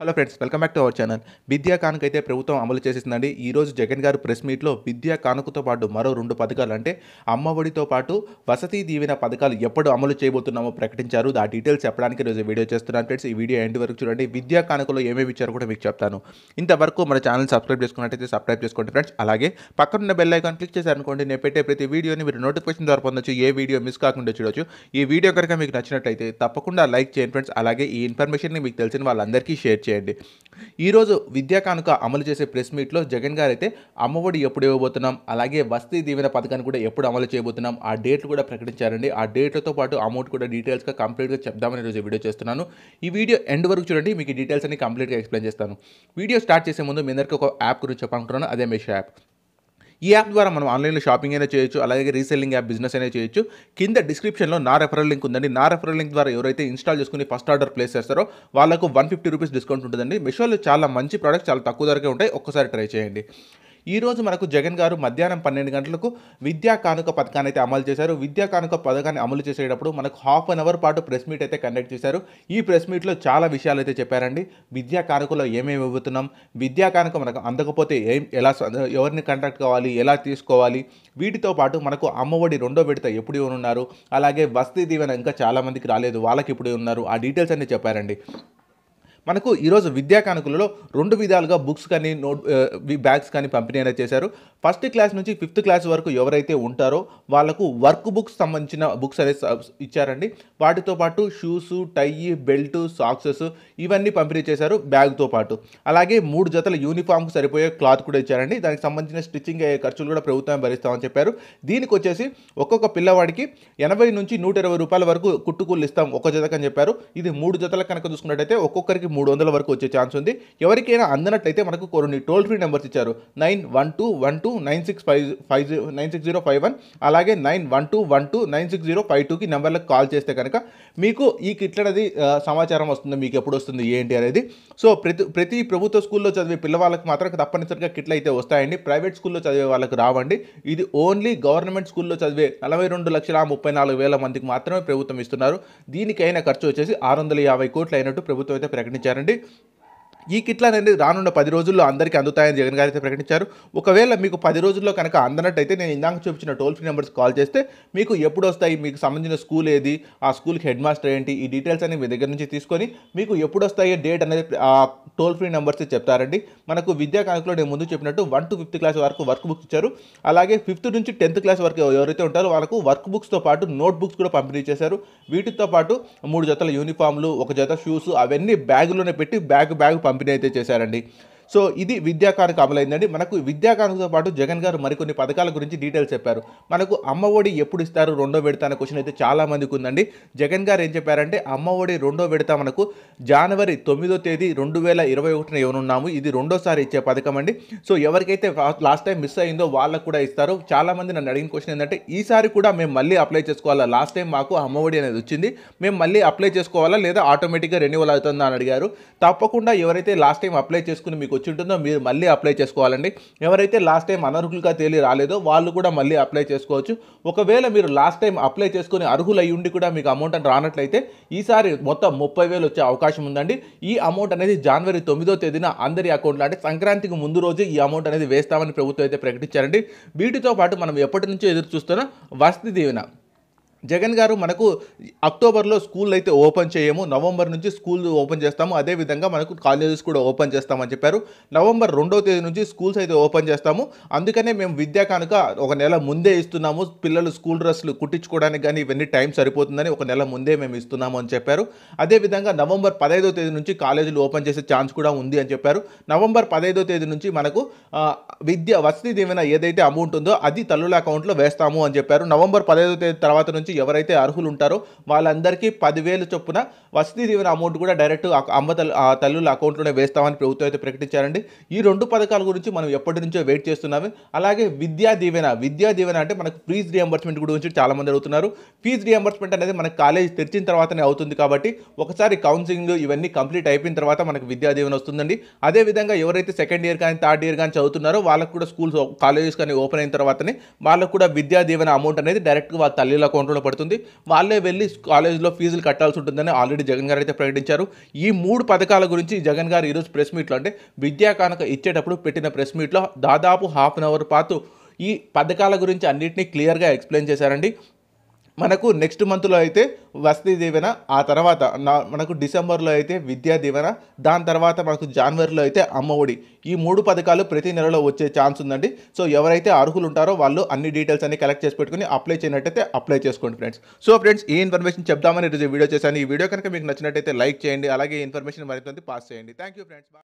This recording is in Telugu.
hello friends welcome back to our channel Vidya Kanuka అయితే ప్రభుత్వం అమలు చేసేసిందండి ఈరోజు జగన్ గారు ప్రెస్ మీట్లో విద్యా కానుకతో పాటు మరో రెండు పథకాలు అంటే అమ్మఒడితో పాటు వసతి దీవెన పథకాలు ఎప్పుడు అమలు చేయబోతున్నామో ప్రకటించారు ఆ డీటెయిల్స్ చెప్పడానికి ఈరోజు వీడియో చేస్తున్నాను ఫ్రెండ్స్ ఈ వీడియో ఎండ్ వరకు చూడండి విద్యా కానుకలో ఏమేమి ఇచ్చారో కూడా మీకు చెప్తాను ఇంతవరకు మన ఛానల్ సబ్స్క్రైబ్ చేసుకున్నట్టయితే సబ్స్క్రైబ్ చేసుకోండి ఫ్రెండ్స్ అలాగే పక్కనున్న బెల్ ఐకాన్ క్లిక్ చేశారనుకోండి నేను పెట్టే ప్రతి వీడియోని మీరు నోటిఫికేషన్ ద్వారా పొందొచ్చు ఏ వీడియో మిస్ కాకుండా చూడొచ్చు ఈ వీడియో కనుక మీకు నచ్చినట్లయితే తప్పకుండా లైక్ చేయండి ఫ్రెండ్స్ అలాగే ఈ ఇన్ఫర్మేషన్ని మీకు తెలిసిన వాళ్ళందరికీ షేర్ చేయండి ఈరోజు విద్యా కానుక అమలు చేసే ప్రెస్ మీట్లో జగన్ గారు అయితే అమ్మఒడి ఎప్పుడు ఇవ్వబోతున్నాం అలాగే వస్తీ దీవెన పథకాన్ని కూడా ఎప్పుడు అమలు చేయబోతున్నాం ఆ డేట్లు కూడా ప్రకటించారండి ఆ డేట్లతో పాటు అమౌంట్ కూడా డీటెయిల్స్గా కంప్లీట్గా చెప్దామని ఈరోజు వీడియో చేస్తున్నాను ఈ వీడియో ఎండ్ వరకు చూడండి మీకు డీటెయిల్స్ అన్ని కంప్లీట్గా ఎక్స్ప్లెయిన్ చేస్తాను వీడియో స్టార్ట్ చేసే ముందు మీ అందరికీ ఒక యాప్ గురించి చెప్పాలనుకుంటున్నాను అదే మెషో యాప్ ఈ యాప్ ద్వారా మనం ఆన్లైన్లో షాపింగ్ అయినా చేయొచ్చు అలాగే రీసెల్లింగ్ యాప్ బిజినెస్ అయినా చేయొచ్చు కింద డిస్క్రిప్షన్లో నా రెఫరల్ లింక్ ఉందండి నా రెఫరల్ లింక్ ద్వారా ఎవరైతే ఇన్స్టాల్ చేసుకుని ఫస్ట్ ఆర్డర్ ప్లేస్ చేస్తారో వాళ్ళకు వన్ ఫిఫ్టీ రూపీస్ డిస్కౌంట్ ఉంటుందండి మిషోలో చాలా మంచి ప్రోడక్ట్స్ చాలా తక్కువ ధరకే ఉంటాయి ఒక్కసారి ట్రై చేయండి ఈరోజు మనకు జగన్ గారు మధ్యాహ్నం పన్నెండు గంటలకు విద్యా కానుక పథకాన్ని అయితే అమలు చేశారు విద్యా కానుక పథకాన్ని అమలు చేసేటప్పుడు మనకు హాఫ్ అన్ అవర్ పాటు ప్రెస్ మీట్ అయితే కండక్ట్ చేశారు ఈ ప్రెస్ మీట్లో చాలా విషయాలు అయితే చెప్పారండి విద్యా కానుకలో ఏమేమి ఇవ్వుతున్నాం విద్యా కానుక మనకు అందకపోతే ఏం ఎలా ఎవరిని కాంటాక్ట్ కావాలి ఎలా తీసుకోవాలి వీటితో పాటు మనకు అమ్మఒడి రెండో విడత ఎప్పుడు ఉన్నారు అలాగే వస్తీ దీవెన ఇంకా చాలామందికి రాలేదు వాళ్ళకి ఇప్పుడు ఉన్నారు ఆ డీటెయిల్స్ అన్నీ చెప్పారండి మనకు ఈరోజు విద్యా కానుకలలో రెండు విధాలుగా బుక్స్ కానీ నోట్ బ్యాగ్స్ కానీ పంపిణీ అనేది చేశారు ఫస్ట్ క్లాస్ నుంచి ఫిఫ్త్ క్లాస్ వరకు ఎవరైతే ఉంటారో వాళ్ళకు వర్క్ బుక్స్ సంబంధించిన బుక్స్ అనేది ఇచ్చారండి వాటితో పాటు షూస్ టై బెల్ట్ సాక్సెస్ ఇవన్నీ పంపిణీ చేశారు బ్యాగ్తో పాటు అలాగే మూడు జతల యూనిఫామ్కి సరిపోయే క్లాత్ కూడా ఇచ్చారండి దానికి సంబంధించిన స్టిచ్చింగ్ అయ్యే ఖర్చులు కూడా ప్రభుత్వం భరిస్తామని చెప్పారు దీనికి వచ్చేసి ఒక్కొక్క పిల్లవాడికి ఎనభై నుంచి నూట ఇరవై రూపాయల వరకు కుట్టుకూలు ఇస్తాం ఒక్క జతకని చెప్పారు ఇది మూడు జతల కనుక చూసుకున్నట్టయితే ఒక్కొక్కరికి మూడు వందల వరకు వచ్చే ఛాన్స్ ఉంది ఎవరికైనా అందనట్లయితే మనకు కొన్ని టోల్ ఫ్రీ నెంబర్స్ ఇచ్చారు nine one two one two nine six five five nine six zero five one అలాగే nine one two one two nine six zero five టూకి నెంబర్లకు కాల్ చేస్తే కనుక మీకు ఈ కిట్ల అనేది సమాచారం వస్తుంది మీకు ఎప్పుడు వస్తుంది ఏంటి అనేది సో ప్రతి ప్రతి ప్రభుత్వ స్కూల్లో చదివే పిల్లవాళ్ళకి మాత్రం తప్పనిసరిగా కిట్లు అయితే వస్తాయండి ప్రైవేట్ స్కూల్లో చదివే వాళ్ళకి రావండి ఇది ఓన్లీ గవర్నమెంట్ స్కూల్లో చదివే నలభై రెండు లక్షల ముప్పై నాలుగు వేల మందికి మాత్రమే ప్రభుత్వం ఇస్తున్నారు దీనికైనా ఖర్చు వచ్చేసి ఆరు వందల యాభై కోట్లు అయినట్టు ప్రభుత్వం అయితే ప్రకటించారు ఇచ్చారండి ఈ కిట్లు అనేది రానున్న పది రోజుల్లో అందరికీ అందుతాయని జగన్ గారు అయితే ప్రకటించారు ఒకవేళ మీకు పది రోజుల్లో కనుక అందనట్టయితే నేను ఇందాక చూపించిన టోల్ ఫ్రీ నెంబర్స్ కాల్ చేస్తే మీకు ఎప్పుడు వస్తాయి మీకు సంబంధించిన స్కూల్ ఏది ఆ స్కూల్కి హెడ్ మాస్టర్ ఏంటి ఈ డీటెయిల్స్ అనేవి మీ దగ్గర నుంచి తీసుకొని మీకు ఎప్పుడు వస్తాయి డేట్ అనేది ఆ టోల్ ఫ్రీ నెంబర్స్ చెప్తారండి మనకు విద్యా కానుకలో నేను ముందు చెప్పినట్టు వన్ టు ఫిఫ్త్ క్లాస్ వరకు వర్క్ బుక్స్ ఇచ్చారు అలాగే ఫిఫ్త్ నుంచి టెన్త్ క్లాస్ వరకు ఎవరైతే ఉంటారో వాళ్ళకు వర్క్ బుక్స్తో పాటు నోట్ బుక్స్ కూడా పంపిణీ చేశారు వీటితో పాటు మూడు జతల యూనిఫామ్లు ఒక జత షూస్ అవన్నీ బ్యాగులోనే పెట్టి బ్యాగ్ బ్యాగ్ పంపి పంపిణీ అయితే చేశారండి సో ఇది విద్యాకానుక అమలైందండి మనకు విద్యాకానుకతో పాటు జగన్ గారు మరికొన్ని పథకాల గురించి డీటెయిల్స్ చెప్పారు మనకు అమ్మఒడి ఎప్పుడు ఇస్తారు రెండో విడత అనే క్వశ్చన్ అయితే చాలా మందికి ఉందండి జగన్ గారు ఏం చెప్పారంటే అమ్మఒడి రెండో విడత మనకు జనవరి తొమ్మిదో తేదీ రెండు వేల ఇరవై ఒకటిన ఇవ్వనున్నాము ఇది రెండోసారి ఇచ్చే పథకం అండి సో ఎవరికైతే లాస్ట్ టైం మిస్ అయిందో వాళ్ళకు కూడా ఇస్తారు చాలామంది నన్ను అడిగిన క్వశ్చన్ ఏంటంటే ఈసారి కూడా మేము మళ్ళీ అప్లై చేసుకోవాలా లాస్ట్ టైం మాకు అమ్మఒడి అనేది వచ్చింది మేము మళ్ళీ అప్లై చేసుకోవాలా లేదా ఆటోమేటిక్గా రెన్యువల్ అవుతుందా అని అడిగారు తప్పకుండా ఎవరైతే లాస్ట్ టైం అప్లై చేసుకుని మీకు వచ్చి ఉంటుందో మీరు మళ్ళీ అప్లై చేసుకోవాలండి ఎవరైతే లాస్ట్ టైం అనర్హులుగా తేలి రాలేదో వాళ్ళు కూడా మళ్ళీ అప్లై చేసుకోవచ్చు ఒకవేళ మీరు లాస్ట్ టైం అప్లై చేసుకుని అర్హులు ఉండి కూడా మీకు అమౌంట్ అని రానట్లయితే ఈసారి మొత్తం ముప్పై వేలు వచ్చే అవకాశం ఉందండి ఈ అమౌంట్ అనేది జనవరి తొమ్మిదో తేదీన అందరి అకౌంట్లో అంటే సంక్రాంతికి ముందు రోజు ఈ అమౌంట్ అనేది వేస్తామని ప్రభుత్వం అయితే ప్రకటించారండి వీటితో పాటు మనం ఎప్పటి నుంచో ఎదురు చూస్తున్న వసతి దీవెన జగన్ గారు మనకు అక్టోబర్లో స్కూల్ అయితే ఓపెన్ చేయము నవంబర్ నుంచి స్కూల్ ఓపెన్ చేస్తాము అదేవిధంగా మనకు కాలేజెస్ కూడా ఓపెన్ చేస్తామని చెప్పారు నవంబర్ రెండవ తేదీ నుంచి స్కూల్స్ అయితే ఓపెన్ చేస్తాము అందుకనే మేము విద్యా కనుక ఒక నెల ముందే ఇస్తున్నాము పిల్లలు స్కూల్ డ్రెస్సులు కుట్టించుకోవడానికి కానీ ఇవన్నీ టైం సరిపోతుందని ఒక నెల ముందే మేము ఇస్తున్నాము అని చెప్పారు అదేవిధంగా నవంబర్ పదహైదో తేదీ నుంచి కాలేజీలు ఓపెన్ చేసే ఛాన్స్ కూడా ఉంది అని చెప్పారు నవంబర్ పదహైదో తేదీ నుంచి మనకు విద్య వసతి దీవెన ఏదైతే అమౌంట్ ఉందో అది తల్లుల అకౌంట్లో వేస్తాము అని చెప్పారు నవంబర్ పదహైదో తేదీ తర్వాత నుంచి ఎవరైతే అర్హులు ఉంటారో వాళ్ళందరికీ పదివేల చొప్పున వసతి దీవెన అమౌంట్ కూడా డైరెక్ట్ అమ్మ తల్లుల అకౌంట్లోనే వేస్తామని ప్రభుత్వం అయితే ప్రకటించారండి ఈ రెండు పథకాల గురించి మనం ఎప్పటి నుంచో వెయిట్ చేస్తున్నాము అలాగే విద్యా దీవెన విద్యా దీవెన అంటే మనకు ఫీజ్ రియంబర్స్మెంట్ గురించి చాలామంది అడుగుతున్నారు ఫీజు రియంబర్స్మెంట్ అనేది మనకు కాలేజ్ తెరిచిన తర్వాతనే అవుతుంది కాబట్టి ఒకసారి కౌన్సిలింగ్ ఇవన్నీ కంప్లీట్ అయిపోయిన తర్వాత మనకు విద్యా దీవెన వస్తుందండి అదేవిధంగా ఎవరైతే సెకండ్ ఇయర్ కానీ థర్డ్ ఇయర్ కానీ చదువుతున్నారో వాళ్ళకు కూడా స్కూల్స్ కాలేజెస్ కానీ ఓపెన్ అయిన తర్వాతనే వాళ్ళకు కూడా విద్యా దీవెన అమౌంట్ అనేది డైరెక్ట్గా వాళ్ళ తల్లి అకౌంట్లో భారంలో పడుతుంది వాళ్ళే వెళ్ళి కాలేజీలో ఫీజులు కట్టాల్సి ఉంటుందని ఆల్రెడీ జగన్ గారు అయితే ప్రకటించారు ఈ మూడు పథకాల గురించి జగన్ గారు ఈరోజు ప్రెస్ మీట్లో అంటే విద్యా కానుక ఇచ్చేటప్పుడు పెట్టిన ప్రెస్ మీట్లో దాదాపు హాఫ్ అన్ అవర్ పాటు ఈ పథకాల గురించి అన్నింటినీ క్లియర్గా ఎక్స్ప్లెయిన్ చేశారండి మనకు నెక్స్ట్ మంత్లో అయితే వసతి దీవెన ఆ తర్వాత మనకు డిసెంబర్లో అయితే విద్యా దీవెన దాని తర్వాత మనకు జనవరిలో అయితే అమ్మఒడి ఈ మూడు పథకాలు ప్రతి నెలలో వచ్చే ఛాన్స్ ఉందండి సో ఎవరైతే అర్హులు ఉంటారో వాళ్ళు అన్ని డీటెయిల్స్ అన్ని కలెక్ట్ చేసి పెట్టుకుని అప్లై చేయనట్టయితే అప్లై చేసుకోండి ఫ్రెండ్స్ సో ఫ్రెండ్స్ ఈ ఇన్ఫర్మేషన్ చెప్దామని రోజు వీడియో చేశాను ఈ వీడియో కనుక మీకు నచ్చినట్టయితే లైక్ చేయండి అలాగే ఇన్ఫర్మేషన్ మరింత పాస్ చేయండి థ్యాంక్ యూ ఫ్రెండ్స్